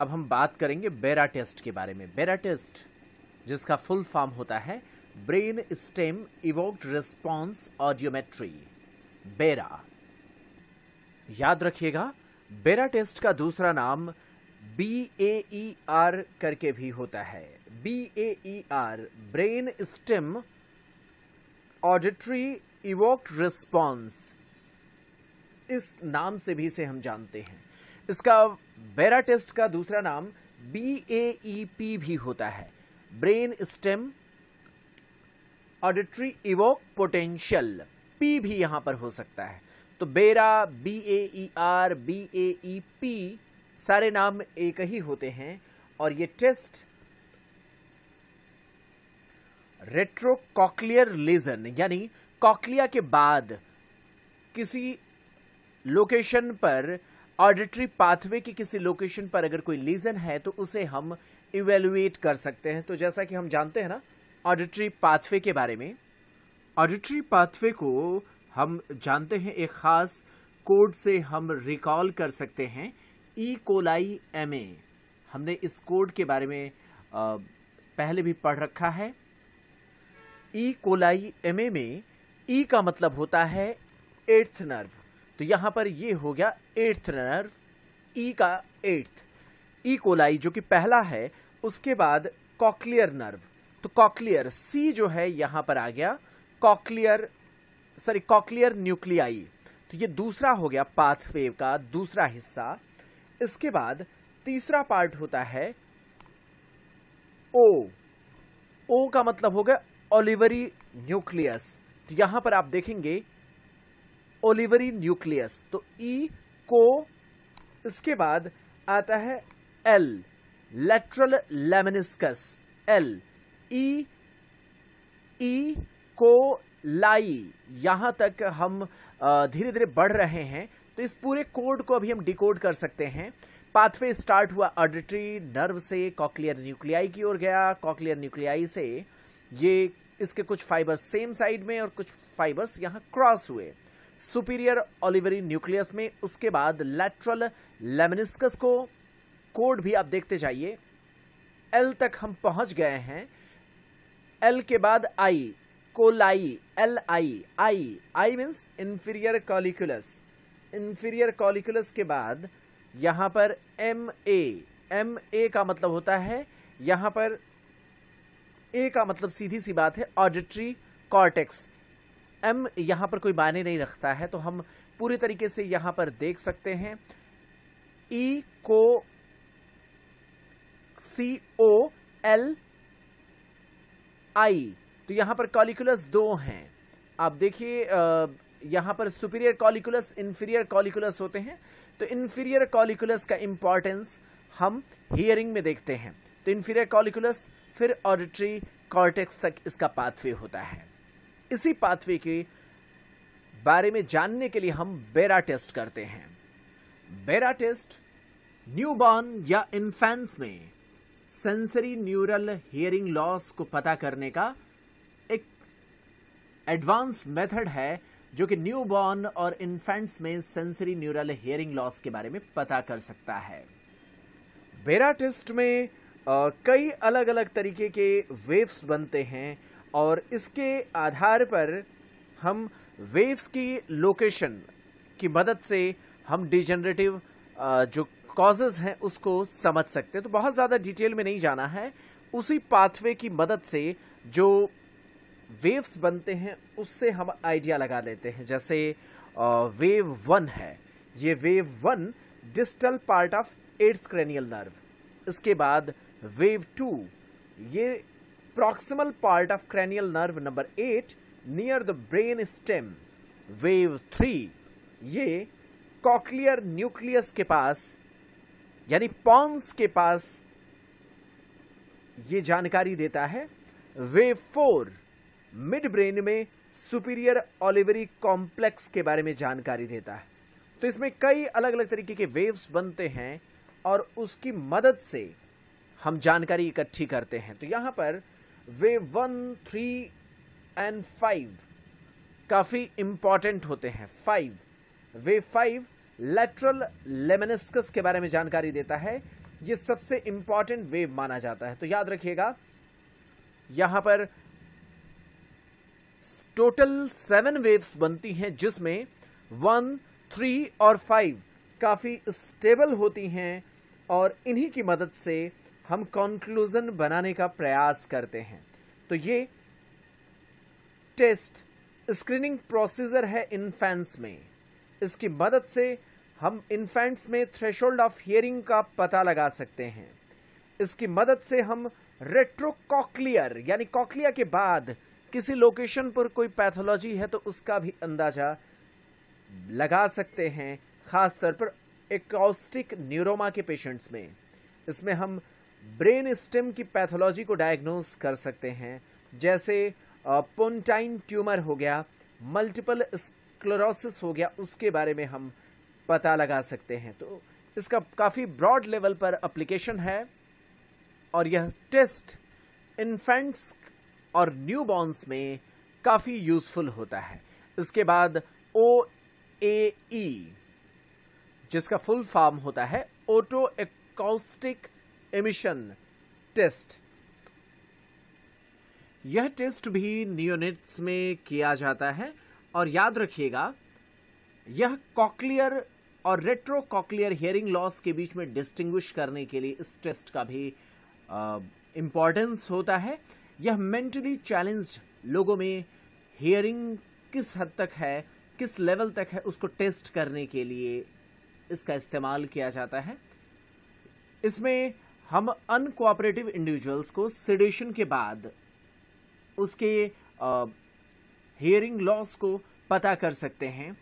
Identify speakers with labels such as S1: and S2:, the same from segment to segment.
S1: अब हम बात करेंगे बेरा टेस्ट के बारे में बेरा टेस्ट जिसका फुल फॉर्म होता है brain stem evoked response audiometry BERA याद रखिएगा बेरा टेस्ट का दूसरा नाम बी ए ई आर करके भी होता है B A E R brain stem auditory evoked response इस नाम से भी इसे हम जानते हैं इसका बेरा टेस्ट का दूसरा नाम बी ए ई पी भी होता है brain stem auditory evoke potential P भी यहां पर हो सकता है तो BERA B A E R B A E P सारे नाम एक ही होते हैं और ये टेस्ट रेट्रोकॉक्लियर लेजन यानी कॉक्लिया के बाद किसी लोकेशन पर ऑडिटरी पाथवे की किसी लोकेशन पर अगर कोई लीजन है तो उसे हम इवेलुएट कर सकते हैं तो जैसा कि हम जानते हैं ना ऑडिटरी पाथवे के बारे में ऑडिटरी पाथवे को हम जानते हैं एक ख़ास कोड से हम रिकॉल कर सकते हैं ई कोलाई एम ए हमने इस कोड के बारे में पहले भी पढ़ रखा है ई कोलाई एम ए में ई e का मतलब होता है एट्थ नर्व तो यहाँ पर ये हो गया एट्थ नर्व ई का एट्थ ई कोलाई जो कि पहला है उसके बाद कॉकलियर नर्व तो कॉकलियर सी जो है यहाँ पर आ गया कॉकलियर सॉरी कॉकलियर न्यूक्लियाई तो ये दूसरा हो गया पाथवे का दूसरा हिस्सा इसके बाद तीसरा पार्ट होता है ओ ओ का मतलब हो गया ओलिवरी न्यूक्लियस तो यहां पर आप देखेंगे ओलिवरी न्यूक्लियस तो ई को इसके बाद आता है L lateral lemniscus L E E को लाई यहां तक हम धीरे धीरे बढ़ रहे हैं तो इस पूरे कोड को अभी हम डिकोड कर सकते हैं पाथवे स्टार्ट हुआ ऑडिटरी नर्व से कॉकलियर न्यूक्लियाई की ओर गया कॉकलियर न्यूक्लियाई से ये इसके कुछ फाइबर्स सेम साइड में और कुछ फाइबर्स यहां क्रॉस हुए सुपीरियर ऑलिवरी न्यूक्लियस में उसके बाद लेटरल लेमिनिस्कस को कोड भी आप देखते जाइए एल तक हम पहुंच गए हैं एल के बाद आई कोलाई L I I I means inferior colliculus inferior colliculus के बाद यहां पर एम ए एम ए का मतलब होता है यहां पर ए का मतलब सीधी सी बात है ऑडिटरी कॉर्टेक्स एम यहाँ पर कोई मायने नहीं रखता है तो हम पूरी तरीके से यहाँ पर देख सकते हैं ई e को सी ओ एल आई तो यहाँ पर कॉलिकुलस दो हैं आप देखिए यहाँ पर सुपीरियर कॉलिकुलस इन्फीरियर कॉलिकुलस होते हैं तो इन्फीरियर कॉलिकुलस का इंपॉर्टेंस हम हियरिंग में देखते हैं तो इन्फीरियर कॉलिकुलस फिर ऑडिटरी कॉर्टेक्स तक इसका पाथवे होता है इसी पाथवे के बारे में जानने के लिए हम बेरा टेस्ट करते हैं बेरा टेस्ट न्यूबॉर्न या इन्फेंस में सेंसरी न्यूरल हियरिंग लॉस को पता करने का एक एडवांस्ड मेथड है जो कि न्यूबॉर्न और इन्फेंट्स में सेंसरी न्यूरल हियरिंग लॉस के बारे में पता कर सकता है बेरा टेस्ट में आ, कई अलग अलग तरीके के वेव्स बनते हैं और इसके आधार पर हम वेव्स की लोकेशन की मदद से हम डिजेनरेटिव जो कॉजेज हैं उसको समझ सकते हैं तो बहुत ज़्यादा डिटेल में नहीं जाना है उसी पाथवे की मदद से जो वेव्स बनते हैं उससे हम आइडिया लगा लेते हैं जैसे वेव वन है ये wave one distal part of eighth cranial nerve इसके बाद वेव टू ये proximal part of cranial nerve number eight near the brain stem wave three ये कॉकलियर न्यूक्लियस के पास यानी पॉन्स के पास ये जानकारी देता है वेव फोर मिड ब्रेन में सुपीरियर ऑलिवरी कॉम्प्लेक्स के बारे में जानकारी देता है तो इसमें कई अलग अलग तरीके के वेव्स बनते हैं और उसकी मदद से हम जानकारी इकट्ठी करते हैं तो यहां पर wave one three and five काफ़ी इंपॉर्टेंट होते हैं five wave five lateral lemniscus के बारे में जानकारी देता है ये सबसे इंपॉर्टेंट वेव माना जाता है तो याद रखिएगा यहां पर टोटल सेवन वेव्स बनती हैं जिसमें वन थ्री और फाइव काफ़ी स्टेबल होती हैं और इन्हीं की मदद से हम कंक्लूज़न बनाने का प्रयास करते हैं तो ये टेस्ट स्क्रीनिंग प्रोसीजर है इन्फेंट्स में इसकी मदद से हम इन्फेंट्स में थ्रेशोल्ड ऑफ हियरिंग का पता लगा सकते हैं इसकी मदद से हम रेट्रोकॉक्लियर यानी कॉकलिया के बाद किसी लोकेशन पर कोई पैथोलॉजी है तो उसका भी अंदाजा लगा सकते हैं खासतौर पर एकॉस्टिक न्यूरोमा के पेशेंट्स में इसमें हम ब्रेन स्टेम की पैथोलॉजी को डायग्नोस कर सकते हैं जैसे पोन्टाइन ट्यूमर हो गया मल्टीपल स्क्लोरोसिस हो गया उसके बारे में हम पता लगा सकते हैं तो इसका काफ़ी ब्रॉड लेवल पर अप्लीकेशन है और यह टेस्ट इन्फेंट्स और न्यूबॉर्न्स में काफ़ी यूज़फुल होता है इसके बाद ओ ए ई जिसका फुल फॉर्म होता है ओटो एक्स्टिक एमिशन टेस्ट यह टेस्ट भी नियोनिट्स में किया जाता है और याद रखिएगा यह कॉकलियर और रेट्रोकॉकलियर हेयरिंग लॉस के बीच में डिस्टिंग्विश करने के लिए इस टेस्ट का भी इम्पॉर्टेंस होता है यह मेंटली चैलेंज्ड लोगों में हेयरिंग किस हद तक है किस लेवल तक है उसको टेस्ट करने के लिए इसका इस्तेमाल किया जाता है इसमें हम अनकोऑपरेटिव इंडिविजुअल्स को सिडेशन के बाद उसके हियरिंग लॉस को पता कर सकते हैं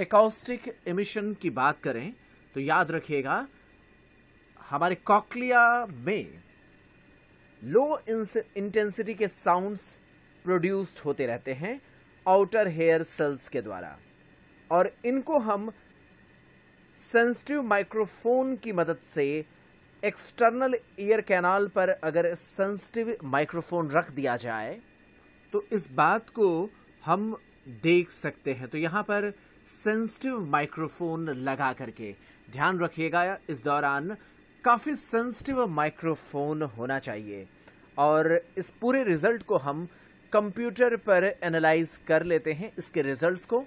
S1: एकॉस्टिक इमिशन की बात करें तो याद रखिएगा हमारे कॉकलिया में लो इंटेंसिटी के साउंड्स प्रोड्यूस्ड होते रहते हैं आउटर हेयर सेल्स के द्वारा और इनको हम सेंसिटिव माइक्रोफोन की मदद से एक्सटर्नल ईयर कैनाल पर अगर सेंसिटिव माइक्रोफोन रख दिया जाए तो इस बात को हम देख सकते हैं तो यहाँ पर सेंसिटिव माइक्रोफोन लगा करके ध्यान रखिएगा इस दौरान काफ़ी सेंसिटिव माइक्रोफोन होना चाहिए और इस पूरे रिजल्ट को हम कंप्यूटर पर एनालाइज कर लेते हैं इसके रिजल्ट्स को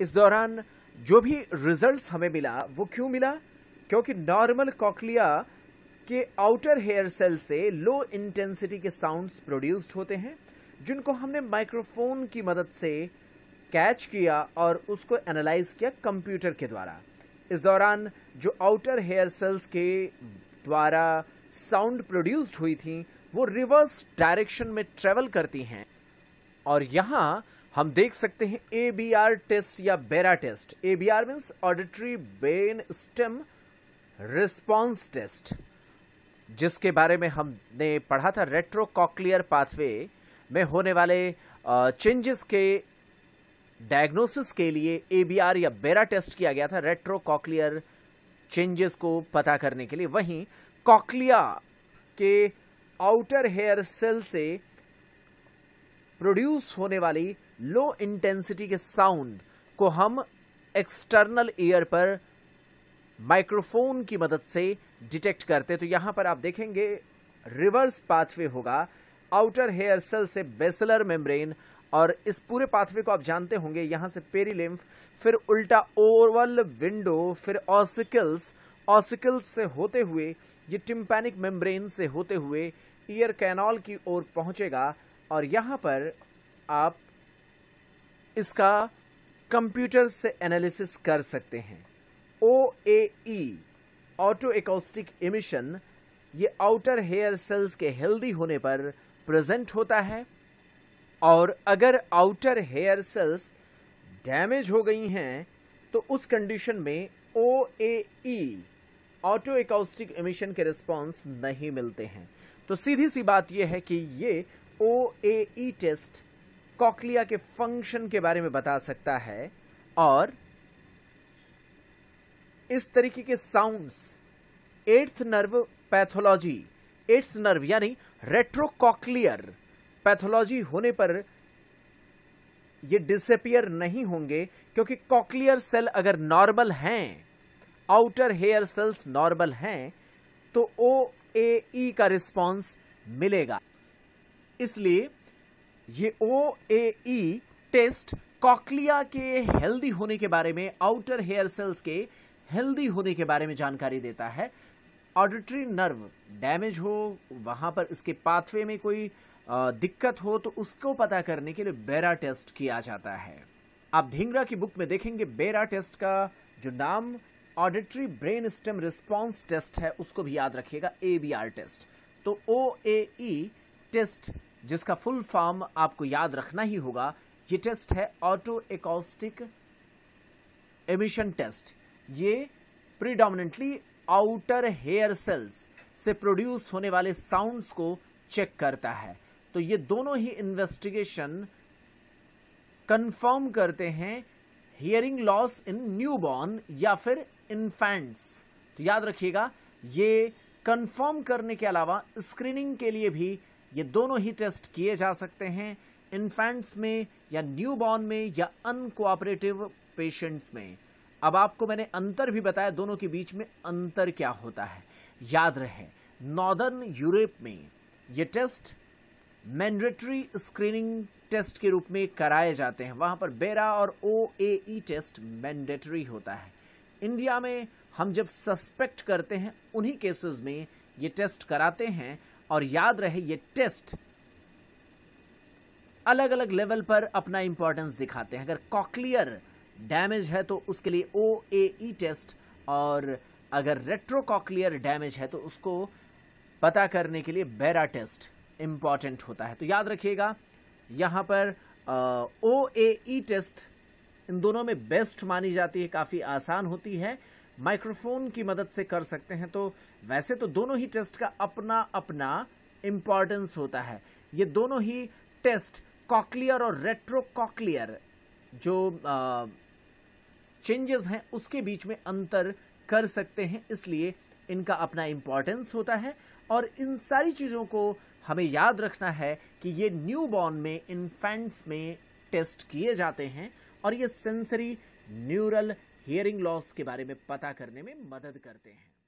S1: इस दौरान जो भी रिजल्ट्स हमें मिला वो क्यों मिला क्योंकि नॉर्मल कॉकलिया के आउटर हेयर सेल से लो इंटेंसिटी के साउंड्स प्रोड्यूस्ड होते हैं जिनको हमने माइक्रोफोन की मदद से कैच किया और उसको एनालाइज किया कंप्यूटर के द्वारा इस दौरान जो आउटर हेयर सेल्स के द्वारा साउंड प्रोड्यूस्ड हुई थी वो रिवर्स डायरेक्शन में ट्रेवल करती हैं और यहाँ हम देख सकते हैं ए बी आर टेस्ट या BERA test A B R means auditory brain stem response test जिसके बारे में हमने पढ़ा था रेट्रोकॉक्लियर पाथवे में होने वाले चेंजेस के डायग्नोसिस के लिए एबीआर या बेरा टेस्ट किया गया था रेट्रोकॉक्लियर चेंजेस को पता करने के लिए वहीं कॉक्लिया के आउटर हेयर सेल से प्रोड्यूस होने वाली लो इंटेंसिटी के साउंड को हम एक्सटर्नल ईयर पर माइक्रोफोन की मदद से डिटेक्ट करते तो यहां पर आप देखेंगे रिवर्स पाथवे होगा आउटर हेयर सेल से बेसलर मेम्ब्रेन और इस पूरे पाथवे को आप जानते होंगे यहां से पेरीलिम्फ फिर उल्टा ओवल विंडो फिर ऑसिकल्स ऑसिकल्स से होते हुए ये टिम्पैनिक मेम्ब्रेन से होते हुए ईयर कैनॉल की ओर पहुंचेगा और यहां पर आप इसका कंप्यूटर से एनालिसिस कर सकते हैं ओएई ऑटो एकॉस्टिक इमिशन ये आउटर हेयर सेल्स के हेल्दी होने पर प्रेजेंट होता है और अगर आउटर हेयर सेल्स डैमेज हो गई हैं तो उस कंडीशन में O A E auto acoustic emission के रिस्पॉन्स नहीं मिलते हैं तो सीधी सी बात यह है कि ये O A E test cochlea के फंक्शन के बारे में बता सकता है और इस तरीके के sounds eighth nerve pathology eighth nerve यानी रेट्रोकॉक्लियर पैथोलॉजी होने पर ये डिसअपियर नहीं होंगे क्योंकि कॉक्लियर सेल अगर नॉर्मल हैं आउटर हेयर सेल्स नॉर्मल हैं तो ओ ए ई का रिस्पॉन्स मिलेगा इसलिए ये O A E test cochlea के हेल्दी होने के बारे में आउटर हेयर सेल्स के हेल्दी होने के बारे में जानकारी देता है ऑडिटरी नर्व डैमेज हो वहाँ पर इसके पाथवे में कोई दिक्कत हो तो उसको पता करने के लिए बेरा टेस्ट किया जाता है आप धिंगरा की बुक में देखेंगे बेरा टेस्ट का जो नाम auditory brain stem response test है उसको भी याद रखिएगा ए बी आर टेस्ट तो ओ ए ई टेस्ट जिसका फुल फॉर्म आपको याद रखना ही होगा ये टेस्ट है ऑटो एकॉस्टिक एमिशन टेस्ट ये प्रीडोमिनेंटली आउटर हेयर सेल्स से प्रोड्यूस होने वाले साउंड्स को चेक करता है तो ये दोनों ही इन्वेस्टिगेशन कंफर्म करते हैं हियरिंग लॉस इन न्यूबॉर्न या फिर इन्फेंट्स तो याद रखिएगा ये कंफर्म करने के अलावा स्क्रीनिंग के लिए भी ये दोनों ही टेस्ट किए जा सकते हैं इन्फेंट्स में या न्यूबॉर्न में या अनकोऑपरेटिव पेशेंट्स में अब आपको मैंने अंतर भी बताया दोनों के बीच में अंतर क्या होता है याद रहे नॉर्दर्न यूरोप में ये टेस्ट मैंडेटरी स्क्रीनिंग टेस्ट के रूप में कराए जाते हैं वहाँ पर बेरा और ओ टेस्ट मैंडेटरी होता है इंडिया में हम जब सस्पेक्ट करते हैं उन्हीं केसेस में ये टेस्ट कराते हैं और याद रहे ये टेस्ट अलग अलग लेवल पर अपना इंपॉर्टेंस दिखाते हैं अगर कॉकलियर डैमेज है तो उसके लिए ओ ए ई टेस्ट और अगर रेट्रोकॉकलियर डैमेज है तो उसको पता करने के लिए बेरा टेस्ट इम्पॉर्टेंट होता है तो याद रखिएगा यहाँ पर ओ ए ई टेस्ट इन दोनों में बेस्ट मानी जाती है काफ़ी आसान होती है माइक्रोफोन की मदद से कर सकते हैं तो वैसे तो दोनों ही टेस्ट का अपना अपना इम्पॉर्टेंस होता है ये दोनों ही टेस्ट कॉकलियर और रेट्रोकॉकलियर जो आ, चेंजेस हैं उसके बीच में अंतर कर सकते हैं इसलिए इनका अपना इम्पॉर्टेंस होता है और इन सारी चीज़ों को हमें याद रखना है कि ये न्यू बॉर्न में इन्फेंट्स में टेस्ट किए जाते हैं और ये सेंसरी न्यूरल हियरिंग लॉस के बारे में पता करने में मदद करते हैं